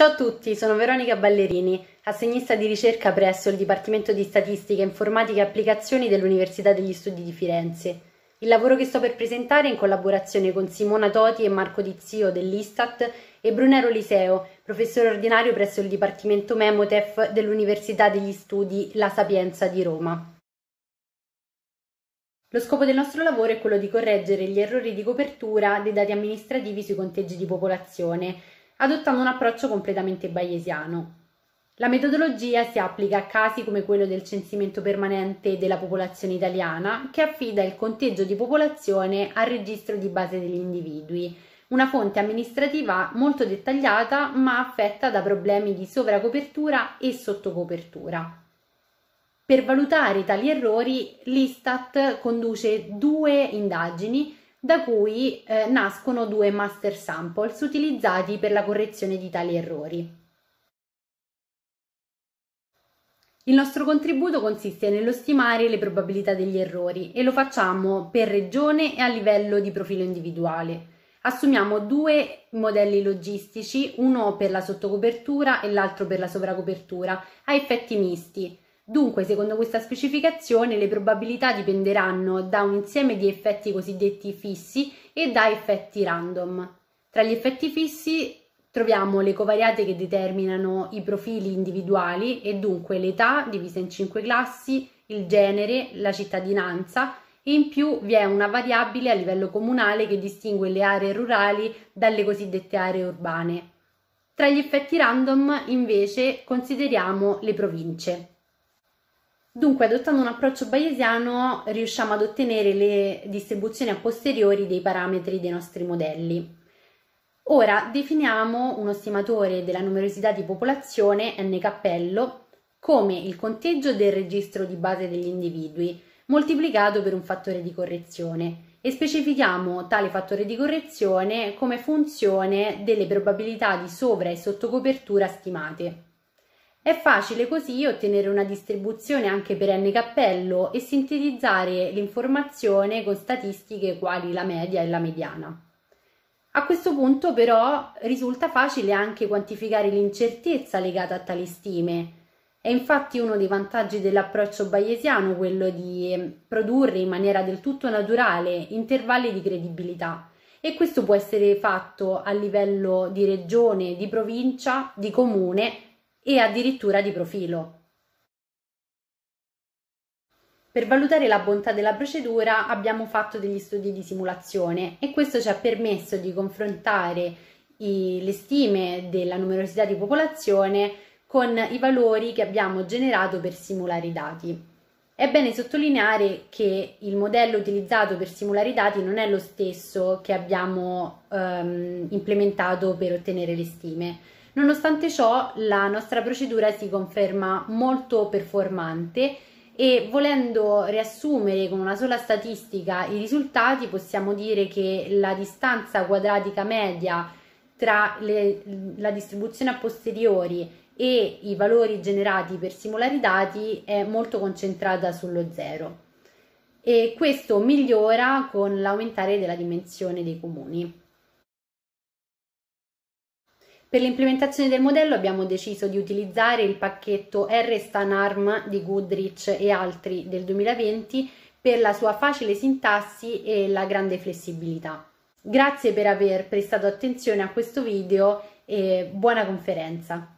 Ciao a tutti, sono Veronica Ballerini, assegnista di ricerca presso il Dipartimento di Statistica, Informatica e Applicazioni dell'Università degli Studi di Firenze. Il lavoro che sto per presentare è in collaborazione con Simona Toti e Marco Dizio dell'Istat e Brunero Liseo, professore ordinario presso il Dipartimento Memotef dell'Università degli Studi La Sapienza di Roma. Lo scopo del nostro lavoro è quello di correggere gli errori di copertura dei dati amministrativi sui conteggi di popolazione, adottando un approccio completamente bayesiano. La metodologia si applica a casi come quello del censimento permanente della popolazione italiana, che affida il conteggio di popolazione al registro di base degli individui, una fonte amministrativa molto dettagliata ma affetta da problemi di sovracopertura e sottocopertura. Per valutare tali errori, l'Istat conduce due indagini da cui eh, nascono due master samples utilizzati per la correzione di tali errori. Il nostro contributo consiste nello stimare le probabilità degli errori e lo facciamo per regione e a livello di profilo individuale. Assumiamo due modelli logistici, uno per la sottocopertura e l'altro per la sovracopertura, a effetti misti, Dunque, secondo questa specificazione, le probabilità dipenderanno da un insieme di effetti cosiddetti fissi e da effetti random. Tra gli effetti fissi troviamo le covariate che determinano i profili individuali e dunque l'età divisa in 5 classi, il genere, la cittadinanza e in più vi è una variabile a livello comunale che distingue le aree rurali dalle cosiddette aree urbane. Tra gli effetti random invece consideriamo le province. Dunque, adottando un approccio bayesiano, riusciamo ad ottenere le distribuzioni a posteriori dei parametri dei nostri modelli. Ora definiamo uno stimatore della numerosità di popolazione n cappello come il conteggio del registro di base degli individui moltiplicato per un fattore di correzione e specifichiamo tale fattore di correzione come funzione delle probabilità di sovra e sottocopertura stimate. È facile così ottenere una distribuzione anche per n cappello e sintetizzare l'informazione con statistiche quali la media e la mediana. A questo punto però risulta facile anche quantificare l'incertezza legata a tali stime. È infatti uno dei vantaggi dell'approccio bayesiano quello di produrre in maniera del tutto naturale intervalli di credibilità e questo può essere fatto a livello di regione, di provincia, di comune e addirittura di profilo. Per valutare la bontà della procedura abbiamo fatto degli studi di simulazione e questo ci ha permesso di confrontare i, le stime della numerosità di popolazione con i valori che abbiamo generato per simulare i dati. È bene sottolineare che il modello utilizzato per simulare i dati non è lo stesso che abbiamo ehm, implementato per ottenere le stime. Nonostante ciò, la nostra procedura si conferma molto performante e volendo riassumere con una sola statistica i risultati, possiamo dire che la distanza quadratica media tra le, la distribuzione a posteriori e i valori generati per simulare i dati è molto concentrata sullo zero e questo migliora con l'aumentare della dimensione dei comuni. Per l'implementazione del modello abbiamo deciso di utilizzare il pacchetto r stan ARM di Goodrich e altri del 2020 per la sua facile sintassi e la grande flessibilità. Grazie per aver prestato attenzione a questo video e buona conferenza!